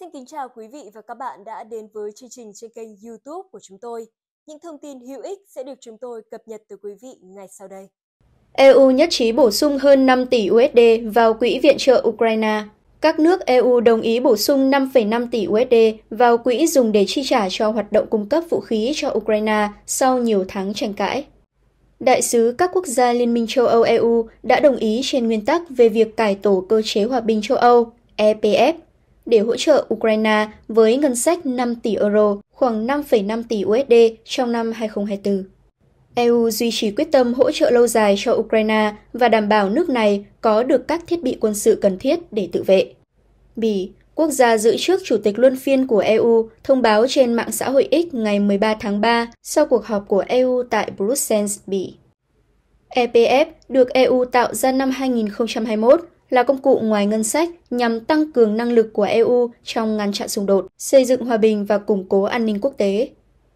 Xin kính chào quý vị và các bạn đã đến với chương trình trên kênh YouTube của chúng tôi. Những thông tin hữu ích sẽ được chúng tôi cập nhật từ quý vị ngay sau đây. EU nhất trí bổ sung hơn 5 tỷ USD vào quỹ viện trợ Ukraine. Các nước EU đồng ý bổ sung 5,5 tỷ USD vào quỹ dùng để chi trả cho hoạt động cung cấp vũ khí cho Ukraine sau nhiều tháng tranh cãi. Đại sứ các quốc gia Liên minh châu Âu EU đã đồng ý trên nguyên tắc về việc cải tổ cơ chế hòa bình châu Âu EPF để hỗ trợ Ukraine với ngân sách 5 tỷ euro, khoảng 5,5 tỷ USD trong năm 2024. EU duy trì quyết tâm hỗ trợ lâu dài cho Ukraine và đảm bảo nước này có được các thiết bị quân sự cần thiết để tự vệ. Bỉ, quốc gia giữ chức chủ tịch luân phiên của EU, thông báo trên mạng xã hội X ngày 13 tháng 3 sau cuộc họp của EU tại Brussels, Bỉ. EPF được EU tạo ra năm 2021 là công cụ ngoài ngân sách nhằm tăng cường năng lực của EU trong ngăn chặn xung đột, xây dựng hòa bình và củng cố an ninh quốc tế.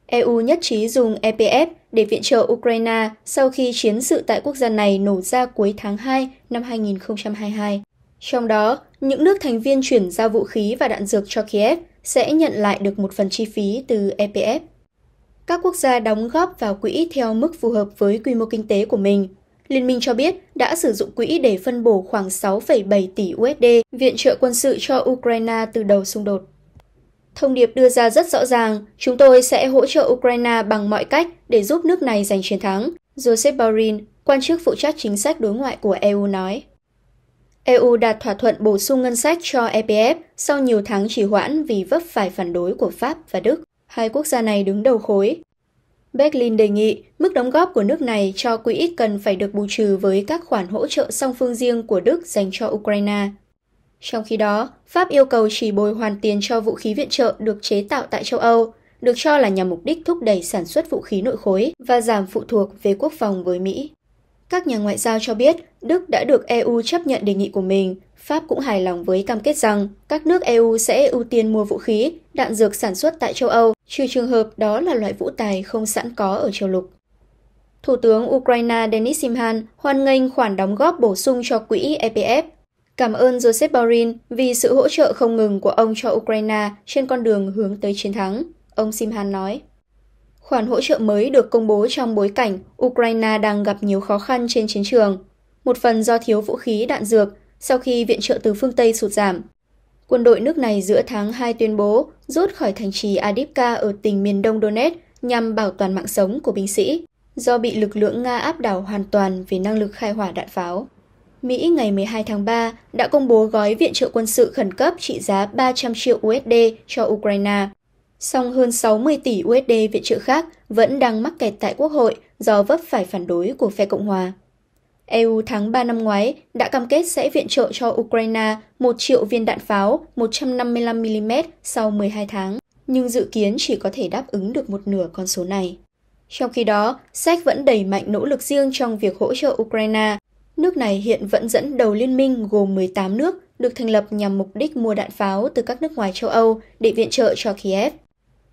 EU nhất trí dùng EPF để viện trợ Ukraine sau khi chiến sự tại quốc gia này nổ ra cuối tháng 2 năm 2022. Trong đó, những nước thành viên chuyển giao vũ khí và đạn dược cho Kiev sẽ nhận lại được một phần chi phí từ EPF. Các quốc gia đóng góp vào quỹ theo mức phù hợp với quy mô kinh tế của mình, Liên minh cho biết đã sử dụng quỹ để phân bổ khoảng 6,7 tỷ USD viện trợ quân sự cho Ukraine từ đầu xung đột. Thông điệp đưa ra rất rõ ràng, chúng tôi sẽ hỗ trợ Ukraine bằng mọi cách để giúp nước này giành chiến thắng, Joseph Borrell, quan chức phụ trách chính sách đối ngoại của EU nói. EU đạt thỏa thuận bổ sung ngân sách cho EPF sau nhiều tháng trì hoãn vì vấp phải phản đối của Pháp và Đức. Hai quốc gia này đứng đầu khối, Berlin đề nghị mức đóng góp của nước này cho quỹ cần phải được bù trừ với các khoản hỗ trợ song phương riêng của Đức dành cho Ukraine. Trong khi đó, Pháp yêu cầu chỉ bồi hoàn tiền cho vũ khí viện trợ được chế tạo tại châu Âu, được cho là nhằm mục đích thúc đẩy sản xuất vũ khí nội khối và giảm phụ thuộc về quốc phòng với Mỹ. Các nhà ngoại giao cho biết Đức đã được EU chấp nhận đề nghị của mình Pháp cũng hài lòng với cam kết rằng các nước EU sẽ ưu tiên mua vũ khí, đạn dược sản xuất tại châu Âu, trừ trường hợp đó là loại vũ tài không sẵn có ở châu lục. Thủ tướng Ukraine Denis Simhan hoan nghênh khoản đóng góp bổ sung cho quỹ EPF. Cảm ơn Joseph Borin vì sự hỗ trợ không ngừng của ông cho Ukraine trên con đường hướng tới chiến thắng, ông Simhan nói. Khoản hỗ trợ mới được công bố trong bối cảnh Ukraine đang gặp nhiều khó khăn trên chiến trường, một phần do thiếu vũ khí đạn dược sau khi viện trợ từ phương Tây sụt giảm. Quân đội nước này giữa tháng 2 tuyên bố rút khỏi thành trì Adipka ở tỉnh miền đông Donetsk nhằm bảo toàn mạng sống của binh sĩ, do bị lực lượng Nga áp đảo hoàn toàn về năng lực khai hỏa đạn pháo. Mỹ ngày 12 tháng 3 đã công bố gói viện trợ quân sự khẩn cấp trị giá 300 triệu USD cho Ukraine. Song hơn 60 tỷ USD viện trợ khác vẫn đang mắc kẹt tại Quốc hội do vấp phải phản đối của phe Cộng hòa. EU tháng 3 năm ngoái đã cam kết sẽ viện trợ cho Ukraine 1 triệu viên đạn pháo 155mm sau 12 tháng, nhưng dự kiến chỉ có thể đáp ứng được một nửa con số này. Trong khi đó, Séc vẫn đẩy mạnh nỗ lực riêng trong việc hỗ trợ Ukraine. Nước này hiện vẫn dẫn đầu liên minh gồm 18 nước được thành lập nhằm mục đích mua đạn pháo từ các nước ngoài châu Âu để viện trợ cho Kiev.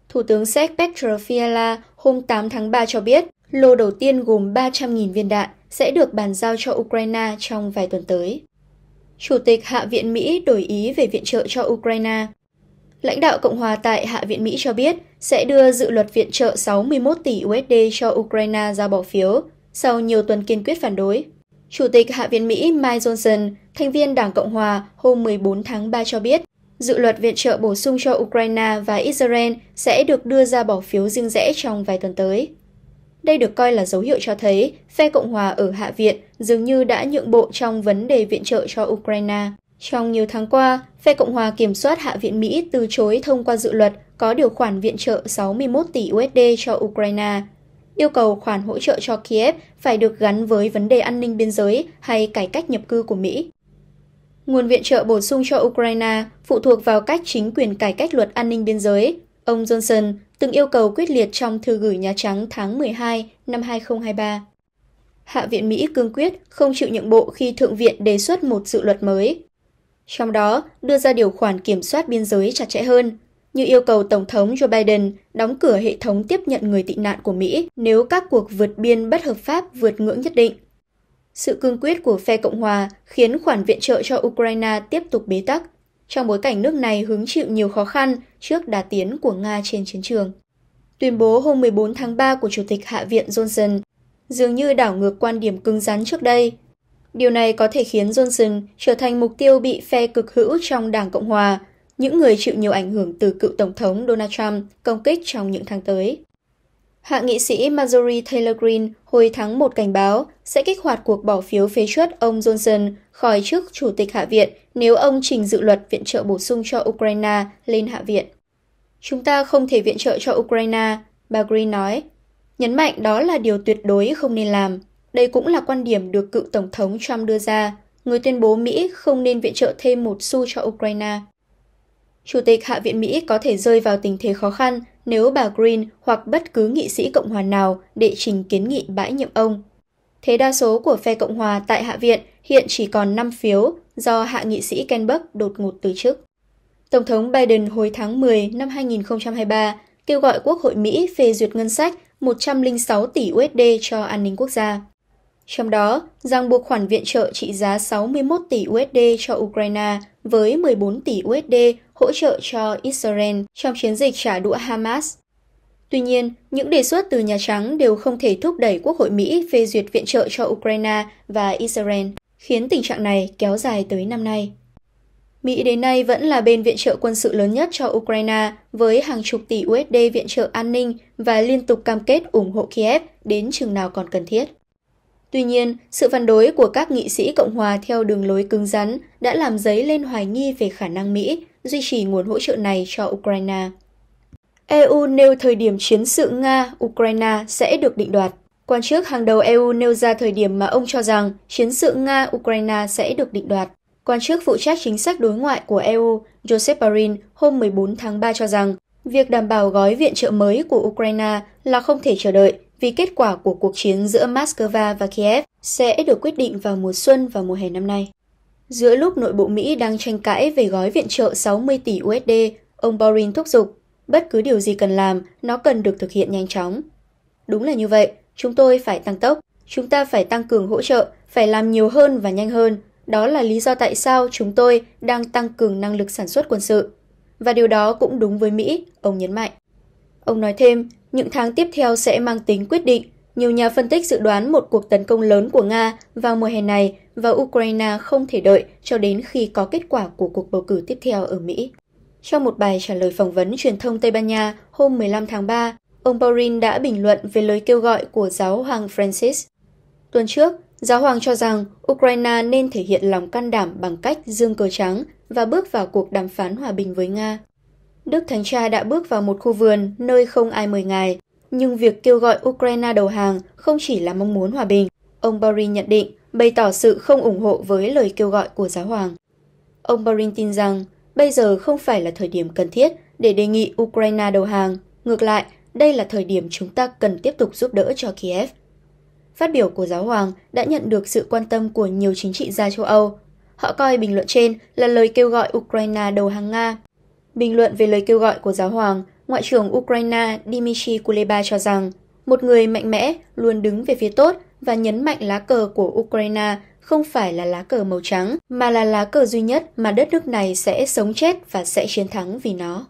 Thủ tướng Séc Petr Fiala hôm 8 tháng 3 cho biết Lô đầu tiên gồm 300.000 viên đạn sẽ được bàn giao cho Ukraine trong vài tuần tới. Chủ tịch Hạ viện Mỹ đổi ý về viện trợ cho Ukraine. Lãnh đạo Cộng hòa tại Hạ viện Mỹ cho biết sẽ đưa dự luật viện trợ 61 tỷ USD cho Ukraine ra bỏ phiếu sau nhiều tuần kiên quyết phản đối. Chủ tịch Hạ viện Mỹ Mike Johnson, thành viên Đảng Cộng hòa, hôm 14 tháng 3 cho biết dự luật viện trợ bổ sung cho Ukraine và Israel sẽ được đưa ra bỏ phiếu riêng rẽ trong vài tuần tới. Đây được coi là dấu hiệu cho thấy phe Cộng hòa ở Hạ viện dường như đã nhượng bộ trong vấn đề viện trợ cho Ukraine. Trong nhiều tháng qua, phe Cộng hòa kiểm soát Hạ viện Mỹ từ chối thông qua dự luật có điều khoản viện trợ 61 tỷ USD cho Ukraine, yêu cầu khoản hỗ trợ cho Kiev phải được gắn với vấn đề an ninh biên giới hay cải cách nhập cư của Mỹ. Nguồn viện trợ bổ sung cho Ukraine phụ thuộc vào cách chính quyền cải cách luật an ninh biên giới Ông Johnson từng yêu cầu quyết liệt trong thư gửi Nhà Trắng tháng 12 năm 2023. Hạ viện Mỹ cương quyết không chịu nhượng bộ khi Thượng viện đề xuất một dự luật mới. Trong đó, đưa ra điều khoản kiểm soát biên giới chặt chẽ hơn, như yêu cầu Tổng thống Joe Biden đóng cửa hệ thống tiếp nhận người tị nạn của Mỹ nếu các cuộc vượt biên bất hợp pháp vượt ngưỡng nhất định. Sự cương quyết của phe Cộng Hòa khiến khoản viện trợ cho Ukraine tiếp tục bế tắc, trong bối cảnh nước này hứng chịu nhiều khó khăn trước đà tiến của Nga trên chiến trường. Tuyên bố hôm 14 tháng 3 của Chủ tịch Hạ viện Johnson dường như đảo ngược quan điểm cứng rắn trước đây. Điều này có thể khiến Johnson trở thành mục tiêu bị phe cực hữu trong Đảng Cộng Hòa, những người chịu nhiều ảnh hưởng từ cựu Tổng thống Donald Trump công kích trong những tháng tới. Hạ nghị sĩ Marjorie Taylor Greene hồi tháng 1 cảnh báo sẽ kích hoạt cuộc bỏ phiếu phế truất ông Johnson khỏi chức Chủ tịch Hạ viện nếu ông trình dự luật viện trợ bổ sung cho Ukraine lên Hạ viện. Chúng ta không thể viện trợ cho Ukraine, bà Green nói. Nhấn mạnh đó là điều tuyệt đối không nên làm. Đây cũng là quan điểm được cựu Tổng thống Trump đưa ra, người tuyên bố Mỹ không nên viện trợ thêm một xu cho Ukraine. Chủ tịch Hạ viện Mỹ có thể rơi vào tình thế khó khăn nếu bà Green hoặc bất cứ nghị sĩ Cộng hòa nào đệ trình kiến nghị bãi nhiệm ông. Thế đa số của phe Cộng hòa tại Hạ viện hiện chỉ còn 5 phiếu do hạ nghị sĩ Ken Buck đột ngột từ chức. Tổng thống Biden hồi tháng 10 năm 2023 kêu gọi Quốc hội Mỹ phê duyệt ngân sách 106 tỷ USD cho an ninh quốc gia. Trong đó, ràng buộc khoản viện trợ trị giá 61 tỷ USD cho Ukraine với 14 tỷ USD hỗ trợ cho Israel trong chiến dịch trả đũa Hamas. Tuy nhiên, những đề xuất từ Nhà Trắng đều không thể thúc đẩy Quốc hội Mỹ phê duyệt viện trợ cho Ukraine và Israel, khiến tình trạng này kéo dài tới năm nay. Mỹ đến nay vẫn là bên viện trợ quân sự lớn nhất cho Ukraine với hàng chục tỷ USD viện trợ an ninh và liên tục cam kết ủng hộ Kiev đến chừng nào còn cần thiết. Tuy nhiên, sự phản đối của các nghị sĩ Cộng hòa theo đường lối cứng rắn đã làm dấy lên hoài nghi về khả năng Mỹ duy trì nguồn hỗ trợ này cho Ukraine. EU nêu thời điểm chiến sự Nga-Ukraine sẽ được định đoạt. Quan chức hàng đầu EU nêu ra thời điểm mà ông cho rằng chiến sự Nga-Ukraine sẽ được định đoạt. Quan chức phụ trách chính sách đối ngoại của EU, Joseph Barin, hôm 14 tháng 3 cho rằng việc đảm bảo gói viện trợ mới của Ukraine là không thể chờ đợi vì kết quả của cuộc chiến giữa Moscow và Kiev sẽ được quyết định vào mùa xuân và mùa hè năm nay. Giữa lúc nội bộ Mỹ đang tranh cãi về gói viện trợ 60 tỷ USD, ông Borin thúc giục, bất cứ điều gì cần làm, nó cần được thực hiện nhanh chóng. Đúng là như vậy, chúng tôi phải tăng tốc, chúng ta phải tăng cường hỗ trợ, phải làm nhiều hơn và nhanh hơn. Đó là lý do tại sao chúng tôi đang tăng cường năng lực sản xuất quân sự. Và điều đó cũng đúng với Mỹ, ông nhấn mạnh. Ông nói thêm, những tháng tiếp theo sẽ mang tính quyết định. Nhiều nhà phân tích dự đoán một cuộc tấn công lớn của Nga vào mùa hè này và Ukraine không thể đợi cho đến khi có kết quả của cuộc bầu cử tiếp theo ở Mỹ. Trong một bài trả lời phỏng vấn truyền thông Tây Ban Nha hôm 15 tháng 3, ông Borin đã bình luận về lời kêu gọi của giáo hoàng Francis. Tuần trước, giáo hoàng cho rằng Ukraine nên thể hiện lòng can đảm bằng cách dương cờ trắng và bước vào cuộc đàm phán hòa bình với Nga. Đức Thánh Cha đã bước vào một khu vườn nơi không ai mời ngài, nhưng việc kêu gọi Ukraine đầu hàng không chỉ là mong muốn hòa bình. Ông Borin nhận định bày tỏ sự không ủng hộ với lời kêu gọi của giáo hoàng. Ông Borin tin rằng bây giờ không phải là thời điểm cần thiết để đề nghị Ukraine đầu hàng. Ngược lại, đây là thời điểm chúng ta cần tiếp tục giúp đỡ cho Kiev. Phát biểu của giáo hoàng đã nhận được sự quan tâm của nhiều chính trị gia châu Âu. Họ coi bình luận trên là lời kêu gọi Ukraine đầu hàng Nga. Bình luận về lời kêu gọi của giáo hoàng, Ngoại trưởng Ukraine Dmitry Kuleba cho rằng một người mạnh mẽ luôn đứng về phía tốt và nhấn mạnh lá cờ của Ukraine không phải là lá cờ màu trắng, mà là lá cờ duy nhất mà đất nước này sẽ sống chết và sẽ chiến thắng vì nó.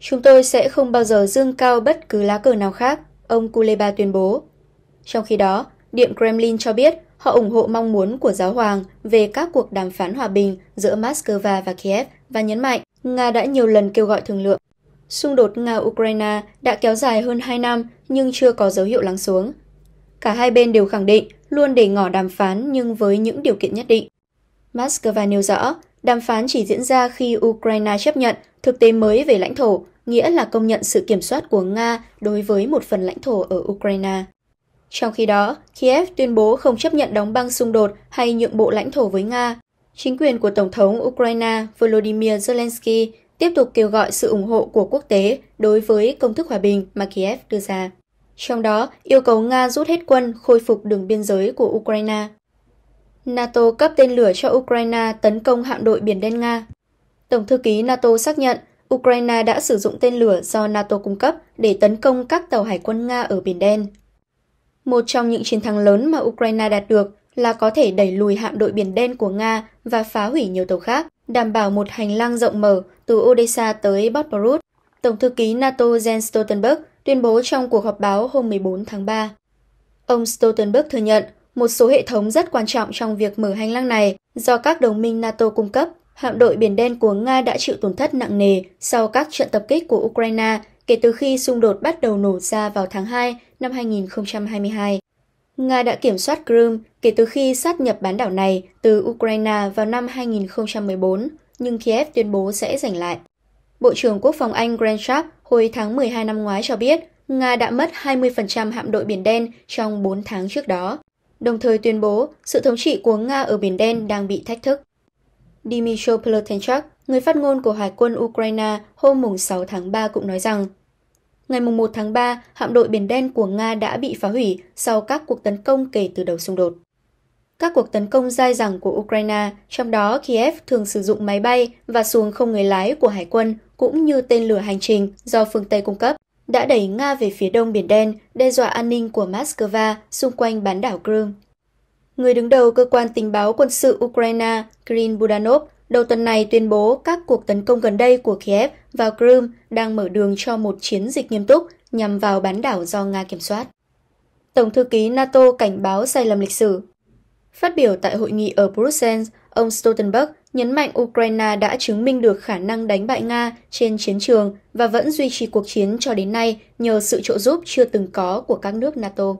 Chúng tôi sẽ không bao giờ dương cao bất cứ lá cờ nào khác, ông Kuleba tuyên bố. Trong khi đó, Điện Kremlin cho biết họ ủng hộ mong muốn của giáo hoàng về các cuộc đàm phán hòa bình giữa Moscow và Kiev và nhấn mạnh Nga đã nhiều lần kêu gọi thương lượng. Xung đột Nga-Ukraine đã kéo dài hơn 2 năm nhưng chưa có dấu hiệu lắng xuống. Cả hai bên đều khẳng định luôn để ngỏ đàm phán nhưng với những điều kiện nhất định. Moscow nêu rõ, đàm phán chỉ diễn ra khi Ukraine chấp nhận thực tế mới về lãnh thổ, nghĩa là công nhận sự kiểm soát của Nga đối với một phần lãnh thổ ở Ukraine. Trong khi đó, Kiev tuyên bố không chấp nhận đóng băng xung đột hay nhượng bộ lãnh thổ với Nga. Chính quyền của Tổng thống Ukraine Volodymyr Zelensky tiếp tục kêu gọi sự ủng hộ của quốc tế đối với công thức hòa bình mà Kiev đưa ra trong đó yêu cầu Nga rút hết quân khôi phục đường biên giới của Ukraine. NATO cấp tên lửa cho Ukraine tấn công hạm đội Biển Đen Nga. Tổng thư ký NATO xác nhận Ukraine đã sử dụng tên lửa do NATO cung cấp để tấn công các tàu hải quân Nga ở Biển Đen. Một trong những chiến thắng lớn mà Ukraine đạt được là có thể đẩy lùi hạm đội Biển Đen của Nga và phá hủy nhiều tàu khác, đảm bảo một hành lang rộng mở từ Odessa tới Bosporus. Tổng thư ký NATO Jens Stoltenberg tuyên bố trong cuộc họp báo hôm 14 tháng 3. Ông Stoltenberg thừa nhận một số hệ thống rất quan trọng trong việc mở hành lang này do các đồng minh NATO cung cấp. Hạm đội Biển Đen của Nga đã chịu tổn thất nặng nề sau các trận tập kích của Ukraine kể từ khi xung đột bắt đầu nổ ra vào tháng 2 năm 2022. Nga đã kiểm soát Crimea kể từ khi sát nhập bán đảo này từ Ukraine vào năm 2014, nhưng Kiev tuyên bố sẽ giành lại. Bộ trưởng Quốc phòng Anh Grant Sharp hồi tháng 12 năm ngoái cho biết Nga đã mất 20% hạm đội Biển Đen trong 4 tháng trước đó, đồng thời tuyên bố sự thống trị của Nga ở Biển Đen đang bị thách thức. Dmytro Plotenchuk, người phát ngôn của Hải quân Ukraine hôm 6 tháng 3 cũng nói rằng Ngày 1 tháng 3, hạm đội Biển Đen của Nga đã bị phá hủy sau các cuộc tấn công kể từ đầu xung đột. Các cuộc tấn công dai dẳng của Ukraine, trong đó Kiev thường sử dụng máy bay và xuồng không người lái của hải quân cũng như tên lửa hành trình do phương Tây cung cấp, đã đẩy Nga về phía đông Biển Đen, đe dọa an ninh của Moscow xung quanh bán đảo Crimea. Người đứng đầu cơ quan tình báo quân sự Ukraine Kirin Budanov đầu tuần này tuyên bố các cuộc tấn công gần đây của Kiev vào Crimea đang mở đường cho một chiến dịch nghiêm túc nhằm vào bán đảo do Nga kiểm soát. Tổng thư ký NATO cảnh báo sai lầm lịch sử. Phát biểu tại hội nghị ở Brussels, ông Stoltenberg nhấn mạnh Ukraine đã chứng minh được khả năng đánh bại Nga trên chiến trường và vẫn duy trì cuộc chiến cho đến nay nhờ sự trợ giúp chưa từng có của các nước NATO.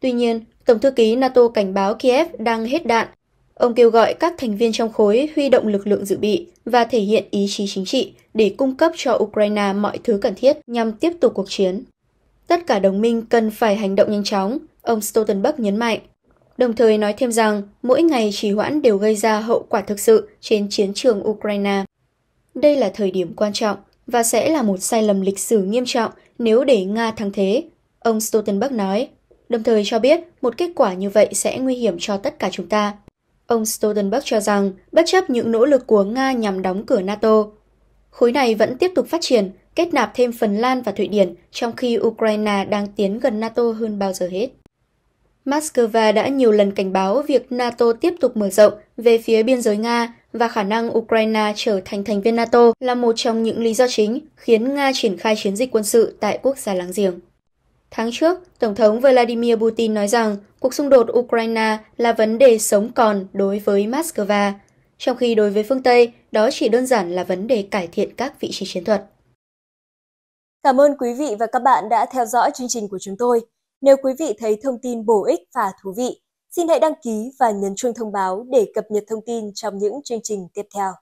Tuy nhiên, Tổng thư ký NATO cảnh báo Kiev đang hết đạn. Ông kêu gọi các thành viên trong khối huy động lực lượng dự bị và thể hiện ý chí chính trị để cung cấp cho Ukraine mọi thứ cần thiết nhằm tiếp tục cuộc chiến. Tất cả đồng minh cần phải hành động nhanh chóng, ông Stoltenberg nhấn mạnh đồng thời nói thêm rằng mỗi ngày trì hoãn đều gây ra hậu quả thực sự trên chiến trường Ukraine. Đây là thời điểm quan trọng và sẽ là một sai lầm lịch sử nghiêm trọng nếu để Nga thắng thế, ông Stoltenberg nói, đồng thời cho biết một kết quả như vậy sẽ nguy hiểm cho tất cả chúng ta. Ông Stoltenberg cho rằng, bất chấp những nỗ lực của Nga nhằm đóng cửa NATO, khối này vẫn tiếp tục phát triển, kết nạp thêm Phần Lan và Thụy Điển trong khi Ukraine đang tiến gần NATO hơn bao giờ hết. Moscow đã nhiều lần cảnh báo việc NATO tiếp tục mở rộng về phía biên giới Nga và khả năng Ukraine trở thành thành viên NATO là một trong những lý do chính khiến Nga triển khai chiến dịch quân sự tại quốc gia láng giềng. Tháng trước, Tổng thống Vladimir Putin nói rằng cuộc xung đột Ukraine là vấn đề sống còn đối với Moscow, trong khi đối với phương Tây, đó chỉ đơn giản là vấn đề cải thiện các vị trí chiến thuật. Cảm ơn quý vị và các bạn đã theo dõi chương trình của chúng tôi. Nếu quý vị thấy thông tin bổ ích và thú vị, xin hãy đăng ký và nhấn chuông thông báo để cập nhật thông tin trong những chương trình tiếp theo.